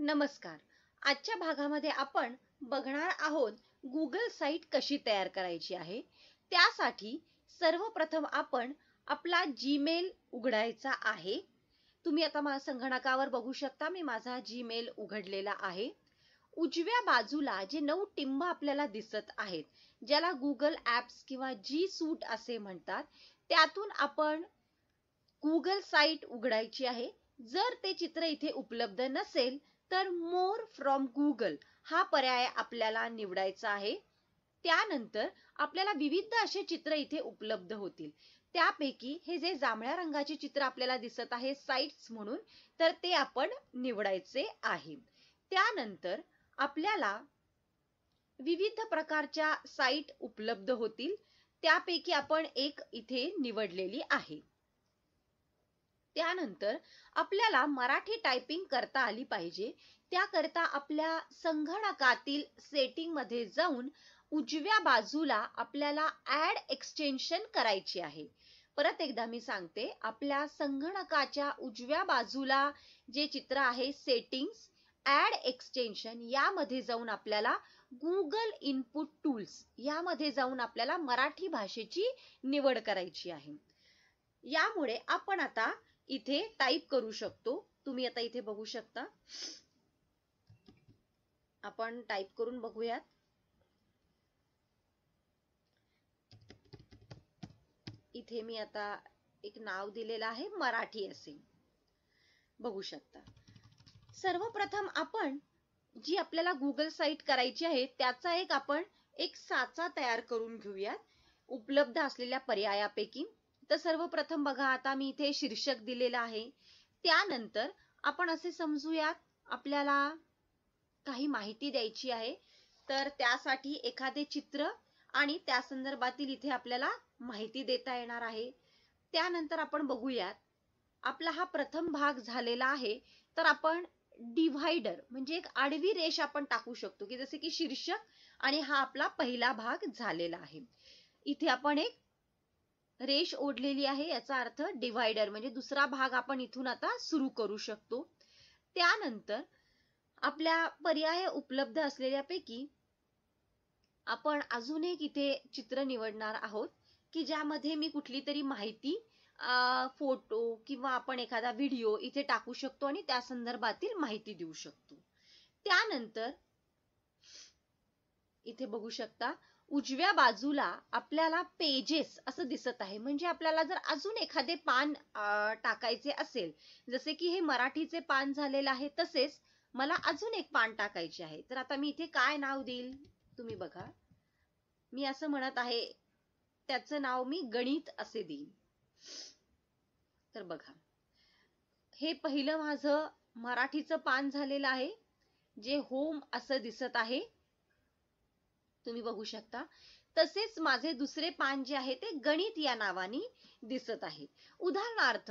नमस्कार आजच्या भागामध्ये आपण बघणार आहोत गुगल साईट कशी तयार करायची आहे त्यासाठी सर्वप्रथम आपण आपला जीमेल उघडायचा आहे तुम्ही आता माझ्या संगणकावर बघू शकता मी माझा जीमेल उघडलेला आहे उजव्या बाजूला जे नऊ टिंब आपल्याला दिसत आहेत ज्याला गुगल ॲप्स किंवा जी सूट असे म्हणतात त्यातून आपण गुगल साईट उघडायची आहे जर ते चित्र इथे उपलब्ध नसेल तर मोर फ्रॉम गुगल हा पर्याय आपल्याला निवडायचा आहे त्यानंतर आपल्याला विविध असे चित्र इथे उपलब्ध होतील त्यापैकी हे जे जांभळ्या रंगाचे चित्र आपल्याला दिसत आहे साईट्स म्हणून तर ते आपण निवडायचे आहे त्यानंतर आपल्याला विविध प्रकारच्या साईट उपलब्ध होतील त्यापैकी आपण एक इथे निवडलेली आहे त्यानंतर आपल्याला मराठी टायपिंग करता आली पाहिजे त्याकरता आपल्या संगणकातील सेटिंग मध्ये जाऊन उजव्या बाजूला आपल्याला ऍड एक्सटेन्शन करायची आहे परत एकदा मी सांगते आपल्या संगणकाच्या उजव्या बाजूला जे चित्र आहे सेटिंग्स ऍड एक्सटेन्शन यामध्ये जाऊन आपल्याला गुगल इनपुट टूल्स यामध्ये जाऊन आपल्याला मराठी भाषेची निवड करायची आहे यामुळे आपण आता इथे टाईप करू शकतो तुम्ही आता इथे बघू शकता आपण टाईप करून बघूयात इथे मी आता एक नाव दिलेलं आहे मराठी असे बघू शकता सर्वप्रथम आपण जी आपल्याला गुगल साईट करायची आहे त्याचा एक आपण एक साचा तयार करून घेऊयात उपलब्ध असलेल्या पर्यायापैकी तर सर्वप्रथम बघा आता मी इथे शीर्षक दिलेलं आहे त्यानंतर आपण असे समजूयात आपल्याला काही माहिती द्यायची आहे तर त्यासाठी एखादे चित्र आणि त्या संदर्भातील इथे आपल्याला माहिती देता येणार आहे त्यानंतर आपण बघूयात आपला हा प्रथम भाग झालेला आहे तर आपण डिव्हायडर म्हणजे एक आडवी रेष आपण टाकू शकतो की जसे की शीर्षक आणि हा आपला पहिला भाग झालेला आहे इथे आपण एक रेष ओढलेली आहे याचा अर्थ डिव्हायडर म्हणजे दुसरा भाग आपण इथून आता सुरू करू शकतो त्यानंतर आपल्या पर्याय उपलब्ध असलेल्यापैकी आपण अजून एक इथे चित्र निवडणार आहोत की ज्यामध्ये मी कुठली तरी माहिती फोटो किंवा आपण एखादा व्हिडिओ इथे टाकू शकतो आणि त्या संदर्भातील माहिती देऊ शकतो त्यानंतर इथे बघू शकता उजव्या बाजूला आपल्याला पेजेस असं दिसत आहे म्हणजे आपल्याला जर अजून एखादे पान टाकायचे असेल जसे की हे मराठीचे पान झालेलं आहे तसेच मला अजून एक पान टाकायचे आहे तर आता मी इथे काय नाव देईल तुम्ही बघा मी असं म्हणत आहे त्याचं नाव मी गणित असे देईन तर बघा हे पहिलं माझं मराठीचं पान झालेलं आहे जे होम असं दिसत आहे तुम्ही बघू शकता तसेच माझे दुसरे पान जे आहे ते गणित या नावाने दिसत आहे उदाहरणार्थ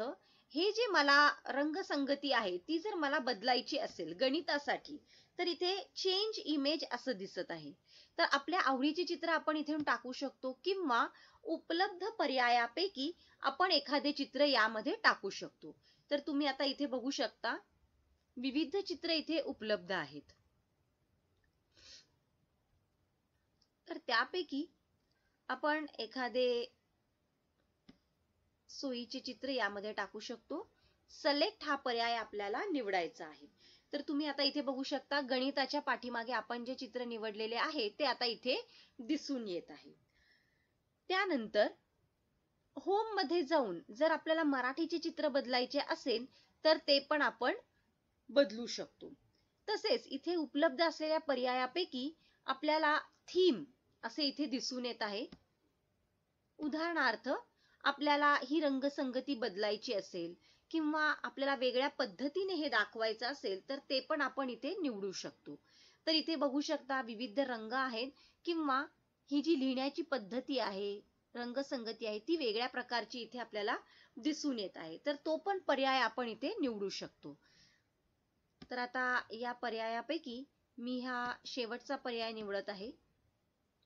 हे जे मला रंगसंगती आहे ती जर मला बदलायची असेल गणितासाठी तर इथे चेंज इमेज असं दिसत आहे तर आपल्या आवडीचे चित्र आपण इथे टाकू शकतो किंवा उपलब्ध पर्यायापैकी आपण एखादे चित्र यामध्ये टाकू शकतो तर तुम्ही आता इथे बघू शकता विविध चित्र इथे उपलब्ध आहेत तर त्यापैकी आपण एखादे सोयीचे चित्र यामध्ये टाकू शकतो सलेक्ट हा पर्याय आपल्याला निवडायचा आहे तर तुम्ही आता इथे बघू शकता गणिताच्या पाठीमागे आपण जे चित्र निवडलेले आहे ते आता इथे दिसून येत आहे त्यानंतर होम मध्ये जाऊन जर आपल्याला मराठीचे चित्र बदलायचे असेल तर ते पण आपण बदलू शकतो तसेच इथे उपलब्ध असलेल्या पर्यायापैकी आपल्याला थीम असे इथे दिसून येत आहे उदाहरणार्थ आपल्याला ही रंगसंगती बदलायची असेल किंवा आपल्याला वेगळ्या पद्धतीने हे दाखवायचं असेल तर ते पण आपण इथे निवडू शकतो तर इथे बघू शकता विविध रंग आहेत किंवा ही जी लिहिण्याची पद्धती आहे रंगसंगती आहे ती वेगळ्या प्रकारची इथे आपल्याला दिसून येत आहे तर तो पण पर्याय आपण इथे निवडू शकतो तर आता या पर्यायापैकी मी हा शेवटचा पर्याय निवडत आहे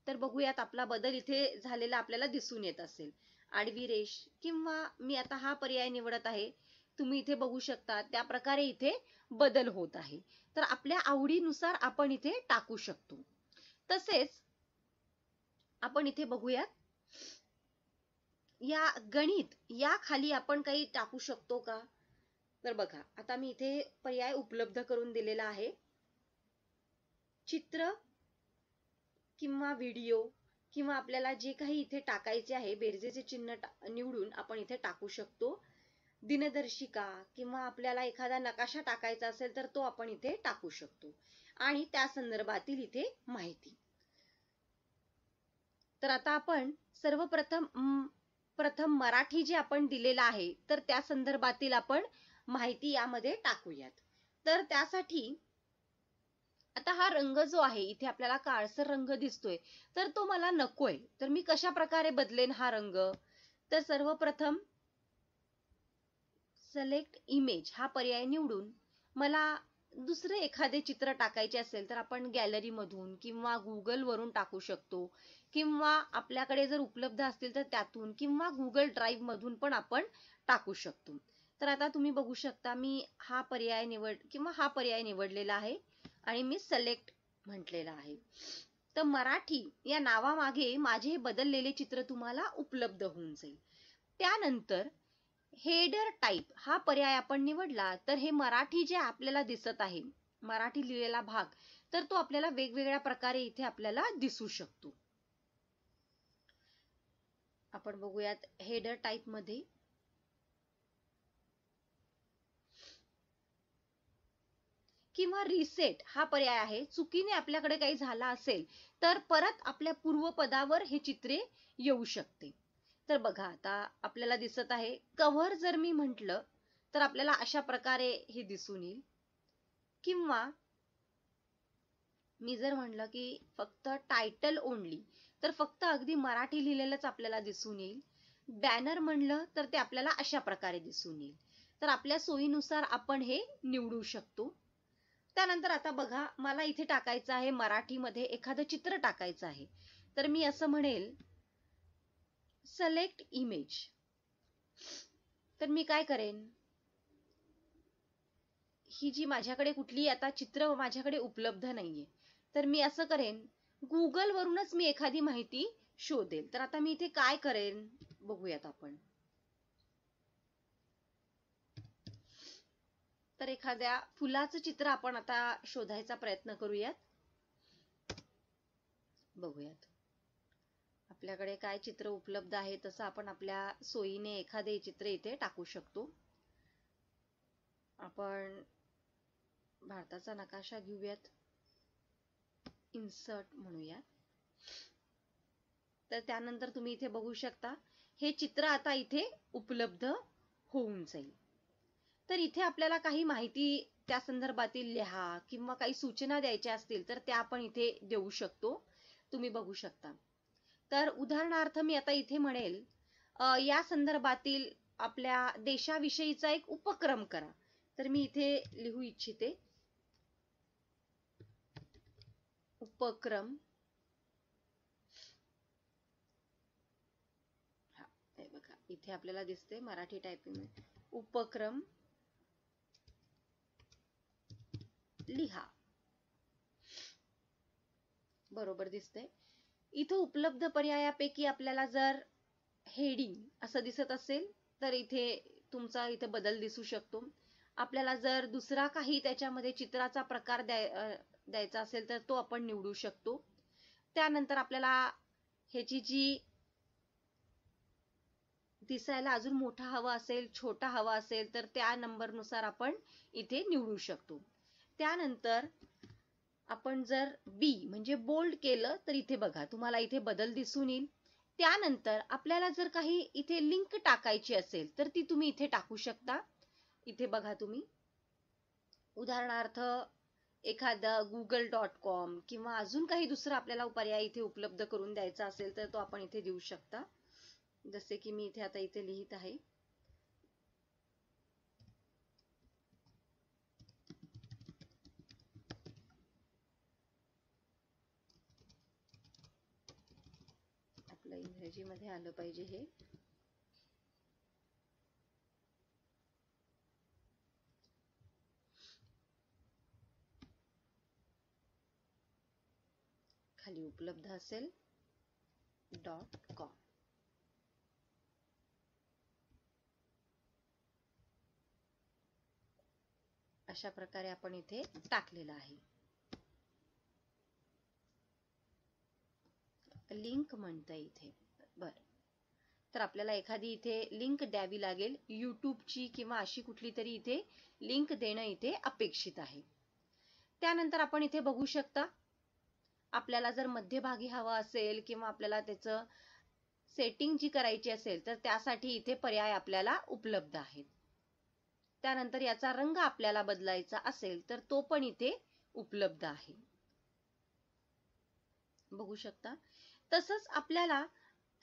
तर बघूयात आपला बदल इथे झालेला आपल्याला दिसून येत असेल आडवी रेष किंवा मी आता हा पर्याय निवडत आहे तुम्ही इथे बघू शकता त्या प्रकारे इथे बदल होत आहे तर आपल्या आवडीनुसार आपण इथे टाकू शकतो तसेच आपण इथे बघूयात या गणित या खाली आपण काही टाकू शकतो का तर बघा आता मी इथे पर्याय उपलब्ध करून दिलेला आहे चित्र किंवा व्हिडिओ किंवा आपल्याला जे काही इथे टाकायचे आहे बेरजेचे चिन्ह निवडून आपण इथे टाकू शकतो दिनदर्शिका किंवा आपल्याला एखादा नकाशा टाकायचा असेल तर तो आपण इथे टाकू शकतो आणि त्या संदर्भातील इथे माहिती तर आता आपण सर्वप्रथम प्रथम मराठी जे आपण दिलेला आहे तर त्या संदर्भातील आपण माहिती यामध्ये टाकूयात तर त्यासाठी आता हा रंग जो आहे इथे आपल्याला काळसर रंग दिसतोय तर तो मला नकोय तर मी कशा प्रकारे बदलेन हा रंग तर सर्वप्रथम सिलेक्ट इमेज हा पर्याय निवडून मला दुसरे एखादे चित्र टाकायचे असेल तर आपण गॅलरीमधून किंवा वरून टाकू शकतो किंवा आपल्याकडे जर उपलब्ध असतील तर त्यातून किंवा गुगल मधून पण आपण टाकू शकतो तर आता तुम्ही बघू शकता मी हा पर्याय निवड किंवा हा पर्याय निवडलेला आहे आणि मी सलेक्ट म्हटलेला आहे तर मराठी या नावामागे माझे हे बदललेले चित्र तुम्हाला उपलब्ध होऊन जाईल त्यानंतर हेडर टाईप हा पर्याय आपण निवडला तर हे मराठी जे आपल्याला दिसत आहे मराठी लिहिलेला भाग तर तो आपल्याला वेगवेगळ्या प्रकारे इथे आपल्याला दिसू शकतो आपण बघूयात हेडर मध्ये किंवा रिसेट हा पर्याय आहे चुकीने आपल्याकडे काही झाला असेल तर परत आपल्या पूर्वपदावर हे चित्रे येऊ शकते तर बघा आता आपल्याला दिसत आहे कव्हर जर मी म्हटलं तर आपल्याला अशा प्रकारे हे दिसून येईल किंवा मी जर म्हणलं की फक्त टायटल ओनली तर फक्त अगदी मराठी लिहिलेलंच आपल्याला दिसून येईल बॅनर म्हणलं तर ते आपल्याला अशा प्रकारे दिसून येईल तर आपल्या सोयीनुसार आपण हे निवडू शकतो त्यानंतर आता बघा मला इथे टाकायचं आहे मराठीमध्ये एखादं चित्र टाकायचं आहे तर मी असं म्हणेल सलेक्ट इमेज तर मी काय करेन ही जी माझ्याकडे कुठली आता चित्र माझ्याकडे उपलब्ध नाहीये तर मी असं करेन वरूनच मी एखादी माहिती शोधेल तर आता मी इथे काय करेन बघूयात आपण तर एखाद्या फुलाचं चित्र आपण आता शोधायचा प्रयत्न करूयात बघूयात आपल्याकडे काय चित्र उपलब्ध आहे तसं आपण आपल्या सोयीने एखादे चित्र इथे टाकू शकतो आपण भारताचा नकाशा घेऊयात इन्सर्ट म्हणूया तर त्यानंतर तुम्ही इथे बघू शकता हे चित्र आता इथे उपलब्ध होऊन जाईल तर इथे आपल्याला काही माहिती त्या संदर्भातील लिहा किंवा काही सूचना द्यायच्या असतील तर त्या आपण इथे देऊ शकतो तुम्ही बघू शकता तर उदाहरणार्थ मी आता इथे म्हणेल या संदर्भातील आपल्या देशाविषयीचा एक उपक्रम करा तर मी इथे लिहू इच्छिते उपक्रम बघा इथे आपल्याला दिसते मराठी टायपिंग उपक्रम लिहा बरोबर दिसते इथं उपलब्ध पर्यायापैकी आपल्याला जर हेडिंग असं दिसत असेल तर इथे तुमचा इथे बदल दिसू शकतो आपल्याला जर दुसरा काही त्याच्यामध्ये चित्राचा प्रकार द्याय द्यायचा असेल तर तो आपण निवडू शकतो त्यानंतर आपल्याला ह्याची जी दिसायला अजून मोठा हवा असेल छोटा हवा असेल तर त्या नंबरनुसार आपण इथे निवडू शकतो त्यानंतर आपण जर बी म्हणजे बोल्ड केलं तर इथे बघा तुम्हाला इथे बदल दिसून येईल त्यानंतर आपल्याला जर काही इथे लिंक टाकायची असेल तर ती तुम्ही इथे टाकू शकता इथे बघा तुम्ही उदाहरणार्थ एखाद गुगल डॉट कॉम किंवा अजून काही दुसरा आपल्याला पर्याय इथे उपलब्ध करून द्यायचा असेल तर तो आपण इथे देऊ शकता जसे की मी इथे आता इथे लिहित आहे इंग्रजीमध्ये आलं पाहिजे हे खाली उपलब्ध असेल डॉट कॉम अशा प्रकारे आपण इथे टाकलेलं आहे लिंक म्हणता इथे बर तर आपल्याला एखादी इथे लिंक द्यावी लागेल युट्यूबची किंवा अशी कुठली तरी इथे लिंक देणं इथे अपेक्षित आहे त्यानंतर आपण इथे बघू शकता आपल्याला जर मध्यभागी हवा असेल किंवा आपल्याला त्याचं सेटिंग जी करायची असेल तर त्यासाठी इथे पर्याय आपल्याला उपलब्ध आहेत त्यानंतर याचा रंग आपल्याला बदलायचा असेल तर तो पण इथे उपलब्ध आहे बघू शकता तसंच आपल्याला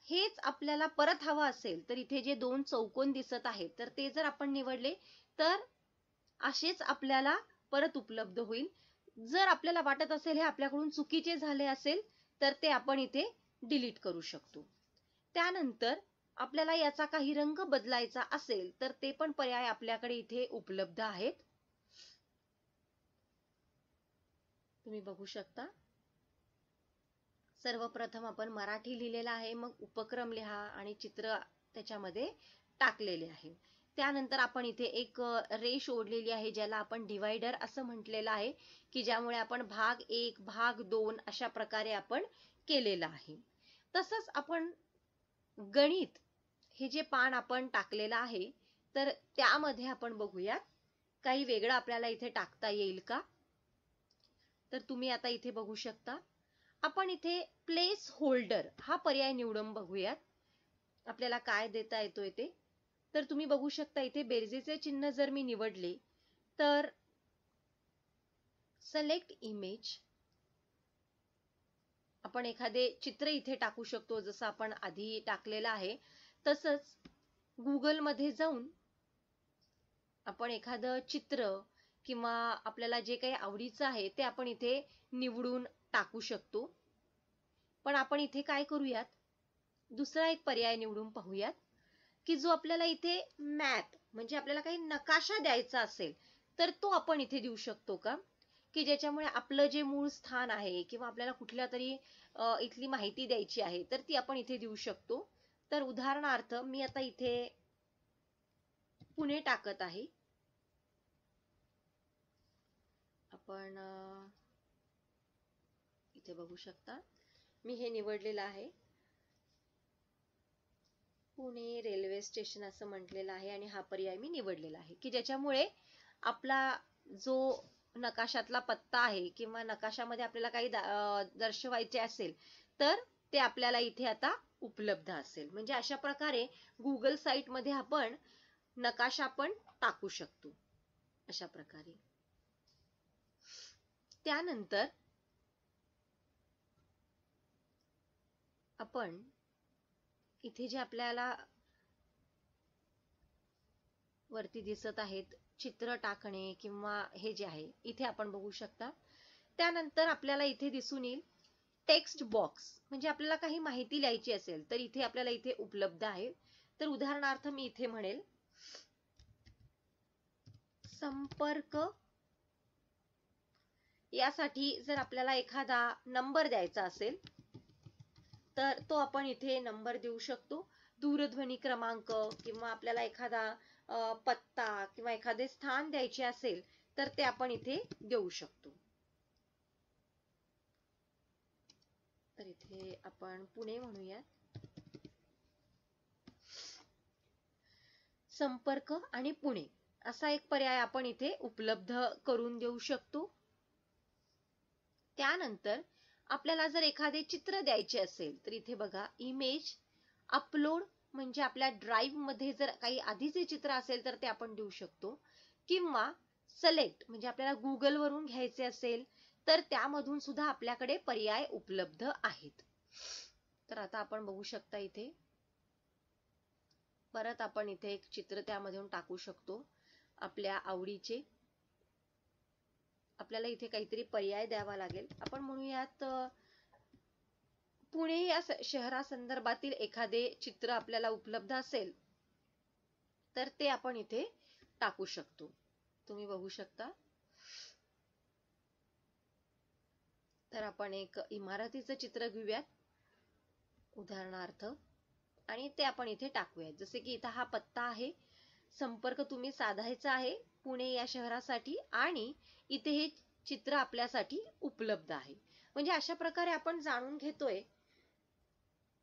हेच आपल्याला परत हवं असेल तर इथे जे दोन चौकोन दिसत आहेत तर ते जर आपण निवडले तर असेच आपल्याला परत उपलब्ध होईल जर आपल्याला वाटत असेल हे आपल्याकडून चुकीचे झाले असेल तर ते आपण इथे डिलीट करू शकतो त्यानंतर आपल्याला याचा काही रंग बदलायचा असेल तर ते पण पर्याय आपल्याकडे इथे उपलब्ध आहेत तुम्ही बघू शकता सर्वप्रथम आपण मराठी लिहिलेला आहे मग उपक्रम लिहा आणि चित्र त्याच्यामध्ये टाकलेले आहे त्यानंतर आपण इथे एक रेष ओढलेली आहे ज्याला आपण डिवायडर असं म्हटलेलं आहे की ज्यामुळे आपण भाग एक भाग दोन अशा प्रकारे आपण केलेला आहे तसंच आपण गणित हे जे पान आपण टाकलेलं आहे तर त्यामध्ये आपण बघूयात काही वेगळं आपल्याला इथे टाकता येईल का तर तुम्ही आता इथे बघू शकता आपण इथे प्लेस होल्डर हा पर्याय निवडून बघूयात आपल्याला काय देता येतोय ते तर तुम्ही बघू शकता इथे बेरजेचे चिन्ह जर मी निवडले तर सलेक्ट इमेज आपण एखादे चित्र इथे टाकू शकतो जसं आपण आधी टाकलेलं आहे तसंच गुगलमध्ये जाऊन आपण एखादं चित्र किंवा आपल्याला जे काही आवडीचं आहे ते आपण इथे निवडून टाकू शकतो पण आपण इथे काय करूयात दुसरा एक पर्याय निवडून पाहूयात की जो आपल्याला इथे मॅप म्हणजे आपल्याला काही नकाशा द्यायचा असेल तर तो आपण इथे देऊ शकतो का की ज्याच्यामुळे आपलं जे मूळ स्थान आहे किंवा आपल्याला कुठल्या तरी इथली माहिती द्यायची आहे तर ती आपण इथे देऊ शकतो तर उदाहरणार्थ मी आता इथे पुणे टाकत आहे आपण इथे बघू शकता मी हे निवडलेलं आहे पुणे रेल्वे स्टेशन असं म्हटलेलं आहे आणि हा पर्याय मी निवडलेला आहे की ज्याच्यामुळे आपला जो नकाशातला पत्ता आहे किंवा नकाशामध्ये आपल्याला काही दर्शवायचे असेल तर ते आपल्याला इथे आता उपलब्ध असेल म्हणजे अशा प्रकारे गुगल मध्ये आपण नकाशा पण टाकू शकतो अशा प्रकारे त्यानंतर आपण इथे जे आपल्याला वरती दिसत आहेत चित्र टाकणे किंवा हे जे आहे इथे आपण बघू शकता त्यानंतर आपल्याला इथे दिसून येईल टेक्स्ट बॉक्स म्हणजे आपल्याला काही माहिती लिहायची असेल तर इथे आपल्याला इथे उपलब्ध आहे तर उदाहरणार्थ मी इथे म्हणेल संपर्क यासाठी जर आपल्याला एखादा नंबर द्यायचा असेल तर तो आपण इथे नंबर देऊ शकतो दूरध्वनी क्रमांक किंवा आपल्याला एखादा पत्ता किंवा एखादे स्थान द्यायचे असेल तर ते आपण इथे देऊ शकतो तर इथे आपण पुणे म्हणूयात संपर्क आणि पुणे असा एक पर्याय आपण इथे उपलब्ध करून देऊ शकतो त्यानंतर आपल्याला जर एखादे चित्र द्यायचे असेल तर इथे बघा इमेज अपलोड म्हणजे आपल्या मध्ये जर काही आधीचे चित्र असेल तर ते आपण देऊ शकतो किंवा सलेक्ट म्हणजे आपल्याला वरून घ्यायचे असेल तर त्यामधून सुद्धा आपल्याकडे पर्याय उपलब्ध आहेत तर आता आपण बघू शकता इथे परत आपण इथे एक चित्र त्यामधून टाकू शकतो आपल्या आवडीचे आपल्याला इथे काहीतरी पर्याय द्यावा लागेल आपण म्हणूयात पुणे या शहरासंदर्भातील एखादे चित्र आपल्याला उपलब्ध असेल तर ते आपण इथे टाकू शकतो तुम्ही बघू शकता तर आपण एक इमारतीचं चित्र घेऊयात उदाहरणार्थ आणि ते आपण इथे टाकूयात जसे की इथं हा पत्ता आहे संपर्क तुम्ही साधायचा आहे पुणे या शहरासाठी आणि इथे हे चित्र आपल्यासाठी उपलब्ध आहे म्हणजे अशा प्रकारे आपण जाणून घेतोय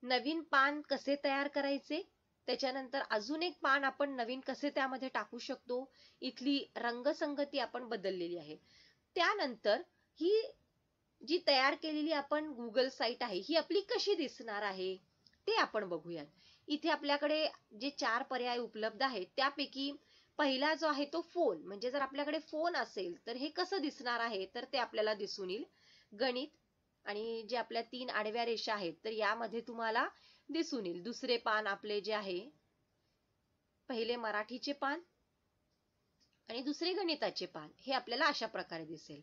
नवीन पान कसे तयार करायचे त्याच्यानंतर अजून एक पान आपण नवीन कसे त्यामध्ये टाकू शकतो इथली रंगसंगती आपण बदललेली आहे त्यानंतर ही जी तयार केलेली आपण गुगल साईट आहे ही आपली कशी दिसणार आहे ते आपण बघूयात इथे आपल्याकडे जे चार पर्याय उपलब्ध आहेत त्यापैकी पहिला जो आहे तो फोन म्हणजे जर आपल्याकडे फोन असेल तर हे कसं दिसणार आहे तर ते आपल्याला दिसून येईल गणित आणि जे आपल्या तीन आडव्या रेषा आहेत तर यामध्ये तुम्हाला दिसून येईल दुसरे पान आपले जे आहे पहिले मराठीचे पान आणि दुसरे गणिताचे पान हे आपल्याला अशा प्रकारे दिसेल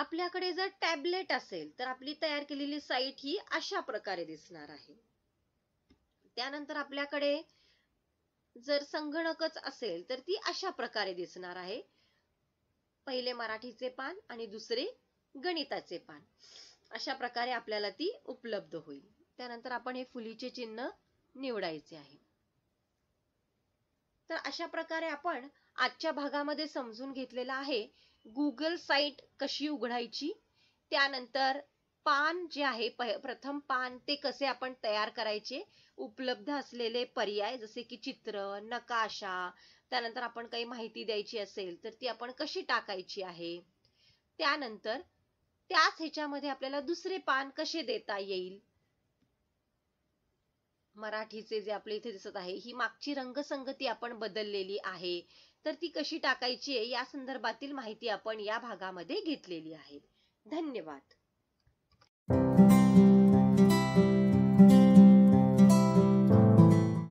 आपल्याकडे जर टॅबलेट असेल तर आपली तयार केलेली साईट ही अशा प्रकारे दिसणार आहे त्यानंतर आपल्याकडे जर संगणकच असेल तर ती अशा प्रकारे दिसणार आहे पहिले मराठीचे पान आणि दुसरे गणिताचे पान अशा प्रकारे आपल्याला ती उपलब्ध होईल त्यानंतर आपण हे फुलीचे चिन्ह निवडायचे आहे तर अशा प्रकारे आपण आजच्या भागामध्ये समजून घेतलेला आहे गुगल साईट कशी उघडायची त्यानंतर पान जे आहे प्रथम पान ते कसे आपण तयार करायचे उपलब्ध असलेले पर्याय जसे की चित्र नकाशा त्यानंतर आपण काही माहिती द्यायची असेल तर ती आपण कशी टाकायची आहे त्यानंतर त्याच ह्याच्यामध्ये आपल्याला दुसरे पान कसे देता येईल मराठीचे जे आपले इथे दिसत आहे ही मागची रंगसंगती आपण बदललेली आहे तर ती कशी टाकायची आहे या संदर्भातील माहिती आपण या भागामध्ये घेतलेली आहे धन्यवाद thank you